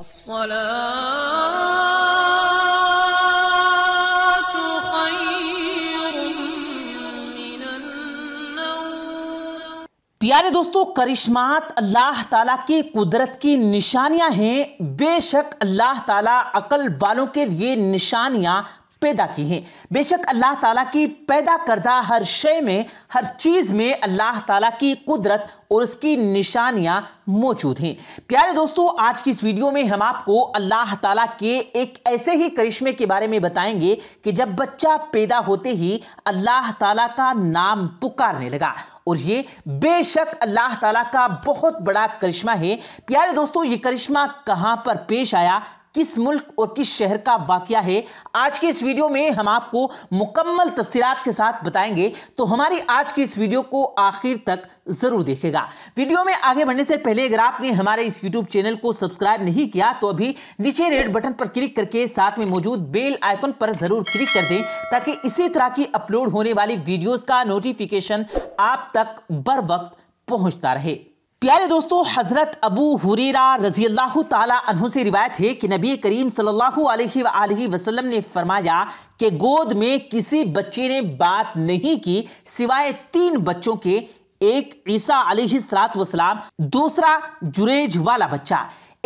प्यारे दोस्तों करिश्मात अल्लाह ताला की कुदरत की निशानियां हैं बेशक अल्लाह ताला अकल वालों के लिए निशानियां पैदा की हैं बेशक अल्लाह ताला की पैदा करदा हर शय में हर चीज़ में अल्लाह ताला की कुदरत और उसकी निशानियाँ मौजूद हैं प्यारे दोस्तों आज की इस वीडियो में हम आपको अल्लाह ताला के एक ऐसे ही करिश्मे के बारे में बताएंगे कि जब बच्चा पैदा होते ही अल्लाह ताला का नाम पुकारने लगा और ये बेशक अल्लाह ताला का बहुत बड़ा करिश्मा है प्यारे दोस्तों ये करिश्मा कहाँ पर पेश आया किस मुल्क और किस शहर का वाक्य है आज के इस वीडियो में हम आपको मुकम्मल तफसीत के साथ बताएंगे तो हमारी आज की इस वीडियो को आखिर तक जरूर देखेगा वीडियो में आगे बढ़ने से पहले अगर आपने हमारे इस यूट्यूब चैनल को सब्सक्राइब नहीं किया तो अभी नीचे रेड बटन पर क्लिक करके साथ में मौजूद बेल आइकन पर जरूर क्लिक कर दें ताकि इसी तरह की अपलोड होने वाली वीडियोज का नोटिफिकेशन आप तक बर वक्त पहुंचता रहे प्यारे दोस्तों हज़रत अबू हुरेरा रजी अल्लाह तु से रिवायत है कि नबी करीम सल्लल्लाहु अलैहि वसल्लम ने फरमाया कि गोद में किसी बच्चे ने बात नहीं की सिवाय तीन बच्चों के एक ईसा सलात वसलाम दूसरा जुरेज वाला बच्चा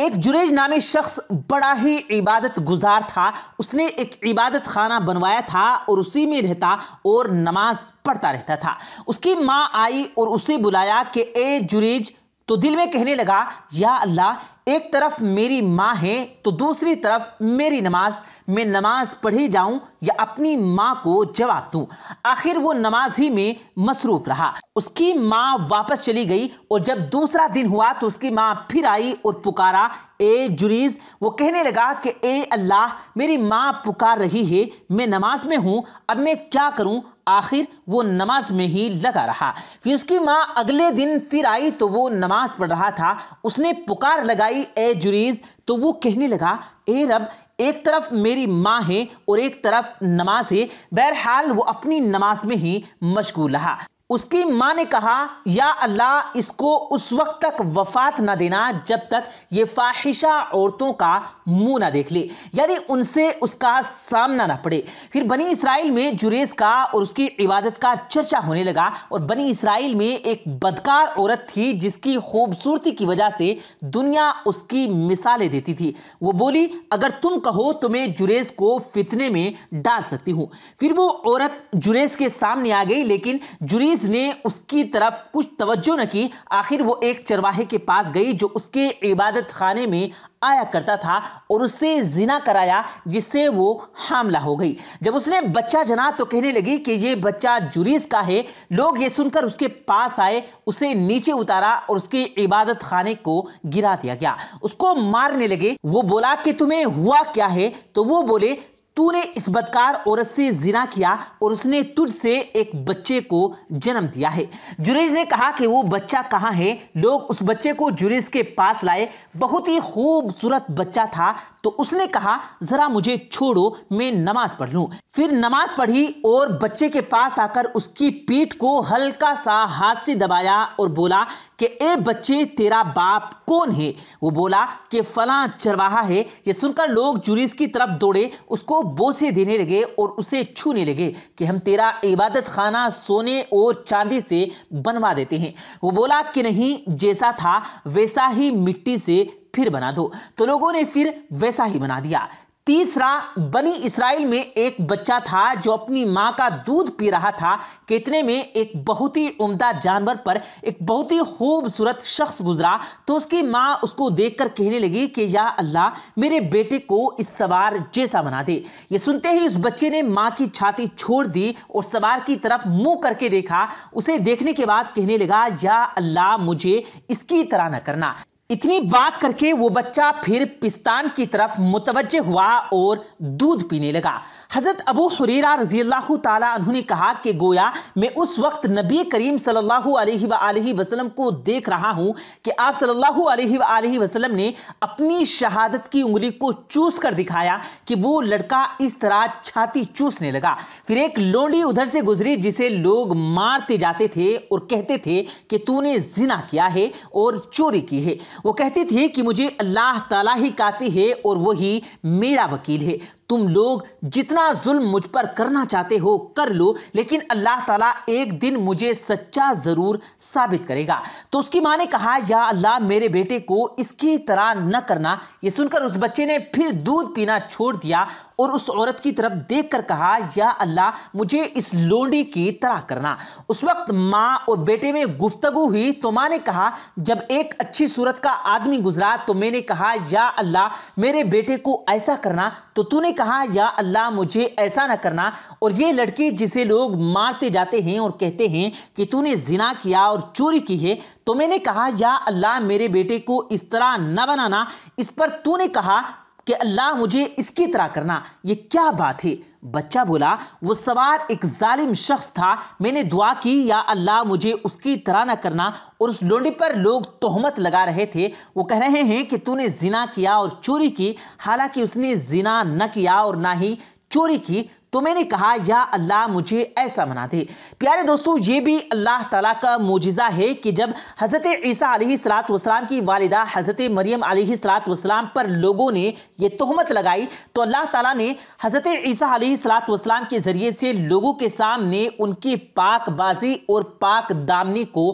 एक जुरेज नामी शख्स बड़ा ही इबादत गुजार था उसने एक इबादत खाना बनवाया था और उसी में रहता और नमाज पढ़ता रहता था उसकी माँ आई और उसे बुलाया कि ए जुरेज तो दिल में कहने लगा या अल्लाह एक तरफ मेरी माँ है तो दूसरी तरफ मेरी नमाज मैं नमाज पढ़ी जाऊं या अपनी माँ को जवाब दूं आखिर वो नमाज ही में मसरूफ रहा उसकी माँ वापस चली गई और जब दूसरा दिन हुआ तो उसकी माँ फिर आई और पुकारा ए जुरीज वो कहने लगा कि ए अल्लाह मेरी माँ पुकार रही है मैं नमाज में हूँ अब मैं क्या करूँ आखिर वो नमाज में ही लगा रहा फिर उसकी माँ अगले दिन फिर आई तो वो नमाज पढ़ रहा था उसने पुकार लगाई बाई ए जुरीज तो वो कहने लगा ए रब एक तरफ मेरी माँ है और एक तरफ नमाज है बहरहाल वो अपनी नमाज में ही मशगूल रहा उसकी मां ने कहा या अल्लाह इसको उस वक्त तक वफात ना देना जब तक ये फाहिशा औरतों का मुंह ना देख ले यानी उनसे उसका सामना ना पड़े फिर बनी इसराइल में जुरेस का और उसकी इबादत का चर्चा होने लगा और बनी इसराइल में एक बदकार औरत थी जिसकी खूबसूरती की वजह से दुनिया उसकी मिसालें देती थी वो बोली अगर तुम कहो तो मैं जुरेस को फितने में डाल सकती हूँ फिर वो औरत जुरेस के सामने आ गई लेकिन जुरेस पुलिस ने उसकी तरफ कुछ तवज्जो न की आखिर वो एक चरवाहे के पास गई जो उसके इबादत खाने में आया करता था और उससे जिना कराया जिससे वो हमला हो गई जब उसने बच्चा जना तो कहने लगी कि ये बच्चा जुरीस का है लोग ये सुनकर उसके पास आए उसे नीचे उतारा और उसके इबादत खाने को गिरा दिया गया उसको मारने लगे वो बोला कि तुम्हें हुआ क्या है तो वो बोले तूने इस बदकार औरत से जिना किया और उसने तुझसे एक बच्चे को जन्म दिया है जुरेज ने कहा कि वो बच्चा कहाँ है लोग उस बच्चे को जुरेज के पास लाए बहुत ही खूबसूरत बच्चा था तो उसने कहा जरा मुझे छोड़ो मैं नमाज पढ़ लू फिर नमाज पढ़ी और बच्चे के पास आकर उसकी पीठ को हल्का सा हाथ से दबाया और बोला कि ए बच्चे तेरा बाप कौन है वो बोला कि फला चरवाहा है ये सुनकर लोग जुरीस की तरफ दौड़े उसको बोसे देने लगे और उसे छूने लगे कि हम तेरा इबादत खाना सोने और चांदी से बनवा देते हैं वो बोला कि नहीं जैसा था वैसा ही मिट्टी से फिर बना दो तो लोगों ने फिर वैसा ही बना दिया तीसरा बनी इसराइल में एक बच्चा था जो अपनी माँ का दूध पी रहा था कितने में एक बहुत ही उम्दा जानवर पर एक बहुत ही खूबसूरत शख्स गुजरा तो उसकी माँ उसको देखकर कहने लगी कि या अल्लाह मेरे बेटे को इस सवार जैसा बना दे ये सुनते ही उस बच्चे ने माँ की छाती छोड़ दी और सवार की तरफ मुँह करके देखा उसे देखने के बाद कहने लगा या अल्लाह मुझे इसकी तरह न करना इतनी बात करके वो बच्चा फिर पिस्तान की तरफ मुतवजह हुआ और दूध पीने लगा हज़रत अबू हुरेरा रजी अल्लाह तु ने कहा कि गोया मैं उस वक्त नबी करीम सल्लल्लाहु अलैहि वसल्लम को देख रहा हूँ कि आप सल्लल्लाहु अलैहि वसल्लम ने अपनी शहादत की उंगली को चूस कर दिखाया कि वो लड़का इस तरह छाती चूसने लगा फिर एक लोंडी उधर से गुजरी जिसे लोग मारते जाते थे और कहते थे कि तूने जिना किया है और चोरी की है वो कहती थी कि मुझे अल्लाह ताला ही काफ़ी है और वही मेरा वकील है तुम लोग जितना जुल्म मुझ पर करना चाहते हो कर लो लेकिन अल्लाह ताला एक दिन मुझे सच्चा ज़रूर साबित करेगा तो उसकी माँ ने कहा या अल्लाह मेरे बेटे को इसकी तरह न करना ये सुनकर उस बच्चे ने फिर दूध पीना छोड़ दिया और उस औरत की तरफ देख कर कहा या अल्लाह मुझे इस लोंडी की तरह करना उस वक्त माँ और बेटे में गुफ्तगु हुई तो माँ ने कहा जब एक अच्छी सूरत का आदमी गुजरा तो मैंने कहा या अल्लाह मेरे बेटे को ऐसा करना तो तूने कहा या अल्लाह मुझे ऐसा ना करना और ये लड़की जिसे लोग मारते जाते हैं और कहते हैं कि तूने जिना किया और चोरी की है तो मैंने कहा या अल्लाह मेरे बेटे को इस तरह न बनाना इस पर तूने कहा कि अल्लाह मुझे इसकी तरह करना ये क्या बात है बच्चा बोला वो सवार एक जालिम शख्स था मैंने दुआ की या अल्लाह मुझे उसकी तरह ना करना और उस लोंडी पर लोग तोहमत लगा रहे थे वो कह रहे हैं कि तूने जिना किया और चोरी की हालांकि उसने जिना न किया और ना ही चोरी की तो मैंने कहा या अल्लाह मुझे ऐसा मना दे प्यारे दोस्तों ये भी अल्लाह ताला का मोजिज़ा है कि जब हज़रत ईसा सलात वसलाम की वालदा हज़रत मरियम सलात वसलाम पर लोगों ने यह तहमत लगाई तो अल्लाह ताला ने हज़रत ईसा सलात वसलाम के ज़रिए से लोगों के सामने उनकी पाकबाजी और पाक दामनी को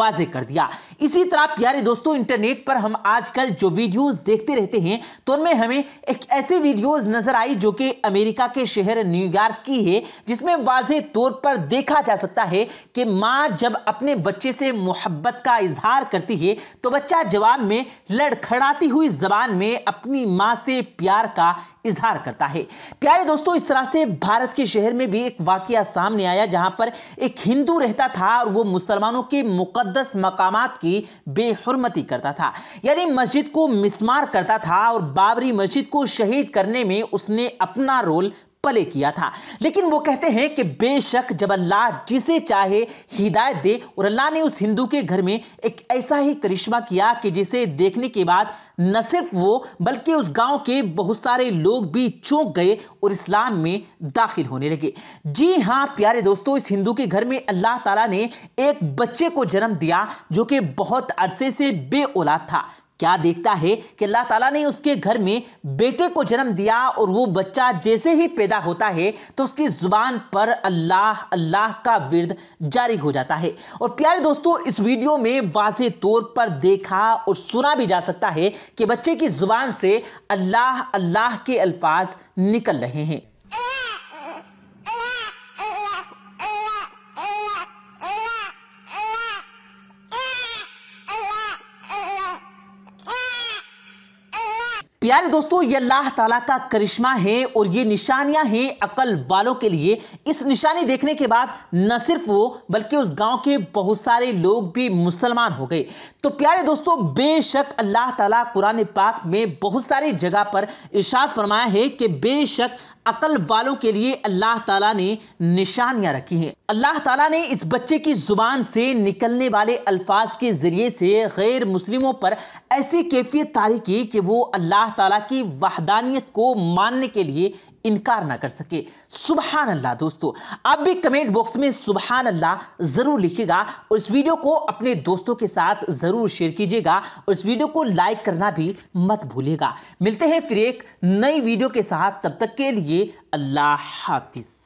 वाज कर दिया इसी तरह प्यारे दोस्तों इंटरनेट पर हम आजकल जो वीडियोज़ देखते रहते हैं तो उनमें हमें एक ऐसी वीडियोज़ नज़र आई जो कि अमेरिका के शहर न्यू न्यूयॉर्क की है जिसमें वाज तौर पर देखा जा सकता है कि माँ जब अपने बच्चे से मोहब्बत का इजहार करती है तो बच्चा जवाब में लड़खड़ाती हुई जबान में अपनी माँ से प्यार का इजहार करता है प्यारे दोस्तों इस तरह से भारत के शहर में भी एक वाकया सामने आया जहां पर एक हिंदू रहता था और वो मुसलमानों के मुकदस मकाम की बेहरमती करता था यानी मस्जिद को मिसमार करता था और बाबरी मस्जिद को शहीद करने में उसने अपना रोल प्ले किया था लेकिन वो कहते हैं कि बेशक जब अल्लाह जिसे चाहे हिदायत दे और अल्लाह ने उस हिंदू के घर में एक ऐसा ही करिश्मा किया कि जिसे देखने के बाद न सिर्फ वो बल्कि उस गांव के बहुत सारे लोग भी चौंक गए और इस्लाम में दाखिल होने लगे जी हाँ प्यारे दोस्तों इस हिंदू के घर में अल्लाह तला ने एक बच्चे को जन्म दिया जो कि बहुत अरसे से बे था क्या देखता है कि अल्लाह ताला ने उसके घर में बेटे को जन्म दिया और वो बच्चा जैसे ही पैदा होता है तो उसकी ज़ुबान पर अल्लाह अल्लाह का विरद जारी हो जाता है और प्यारे दोस्तों इस वीडियो में वाज तौर पर देखा और सुना भी जा सकता है कि बच्चे की ज़ुबान से अल्लाह अल्लाह के अल्फाज निकल रहे हैं प्यारे दोस्तों ये अल्लाह ताला का करिश्मा है और ये निशानियां हैं अकल वालों के लिए इस निशानी देखने के बाद न सिर्फ वो बल्कि उस गांव के बहुत सारे लोग भी मुसलमान हो गए तो प्यारे दोस्तों बेशक अल्लाह ताला कुरान पाक में बहुत सारी जगह पर इशाद फरमाया है कि बेशक अकल वालों के लिए अल्लाह ताला ने निशानियां रखी हैं अल्लाह ताला ने इस बच्चे की ज़ुबान से निकलने वाले अल्फाज के ज़रिए से गैर मुस्लिमों पर ऐसी कैफियत तारी की कि वो अल्लाह ताला की वहदानियत को मानने के लिए इनकार ना कर सके सुबहान अल्लाह दोस्तों आप भी कमेंट बॉक्स में सुबहान अल्लाह ज़रूर लिखिएगा और इस वीडियो को अपने दोस्तों के साथ ज़रूर शेयर कीजिएगा और इस वीडियो को लाइक करना भी मत भूलिएगा मिलते हैं फिर एक नई वीडियो के साथ तब तक के लिए अल्लाह हाफिज़